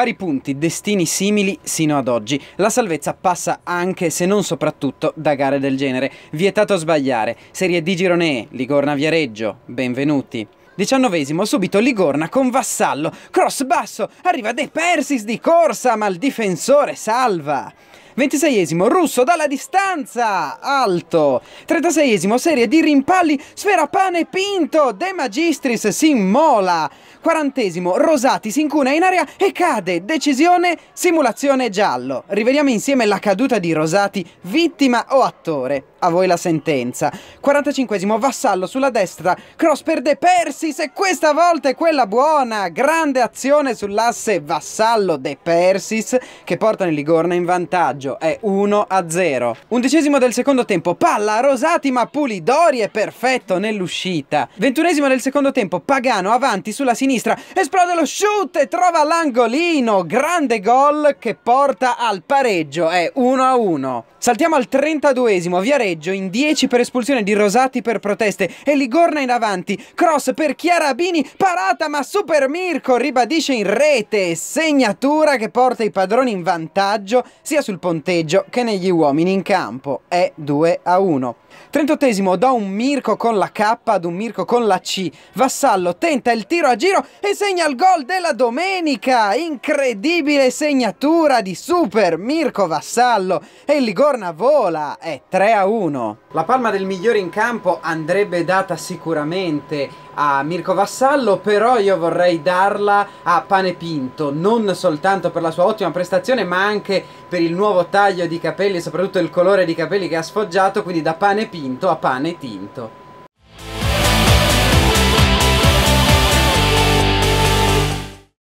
Pari punti, destini simili sino ad oggi. La salvezza passa anche, se non soprattutto, da gare del genere. Vietato sbagliare. Serie D Girone E, Ligorna-Viareggio, benvenuti. Diciannovesimo, subito Ligorna con Vassallo, cross basso, arriva De Persis di corsa, ma il difensore salva. 26esimo russo dalla distanza, alto. 36esimo serie di rimpalli, sfera pane pinto, De Magistris si immola. 40esimo Rosati si incuna in aria e cade, decisione, simulazione giallo. Rivediamo insieme la caduta di Rosati, vittima o attore a voi la sentenza. 45esimo, Vassallo sulla destra, cross per De Persis e questa volta è quella buona. Grande azione sull'asse Vassallo De Persis che porta il Ligorna in vantaggio. È 1-0. Undicesimo del secondo tempo, palla a Rosati ma Pulidori è perfetto nell'uscita. Ventunesimo del secondo tempo, Pagano avanti sulla sinistra, esplode lo shoot e trova l'angolino. Grande gol che porta al pareggio. È 1-1. Saltiamo al 32esimo, Viareggio pareggio in 10 per espulsione di Rosati per proteste e Ligorna in avanti. Cross per Chiarabini, parata ma Super Mirko ribadisce in rete, segnatura che porta i padroni in vantaggio sia sul ponteggio che negli uomini in campo. È 2 a 1. 38 esimo da un Mirko con la K ad un Mirko con la C. Vassallo tenta il tiro a giro e segna il gol della domenica. Incredibile segnatura di Super Mirko Vassallo e il Ligorna vola. È 3 a 1. 1. La palma del migliore in campo andrebbe data sicuramente a Mirko Vassallo, però io vorrei darla a Pane Pinto, non soltanto per la sua ottima prestazione, ma anche per il nuovo taglio di capelli, soprattutto il colore di capelli che ha sfoggiato, quindi da Pane Pinto a Pane Tinto.